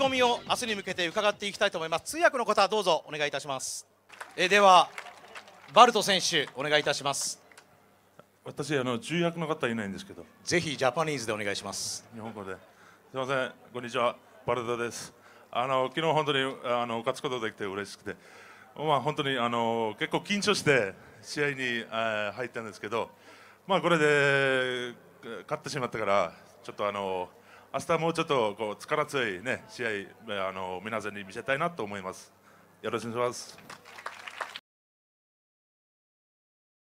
込みを明日に向けて伺っていきたいと思います通訳の方どうぞお願いいたしますえではバルト選手お願いいたします私あの重役の方いないんですけどぜひジャパニーズでお願いします日本語ですいませんこんにちはバルトですあの昨日本当にあの勝つことができて嬉しくてまあ本当にあの結構緊張して試合に入ったんですけどまあこれで勝ってしまったからちょっとあの明日もうちょっとこう力強い、ね、試合あの皆さんに見せたいなと思います。よろしくお願いします。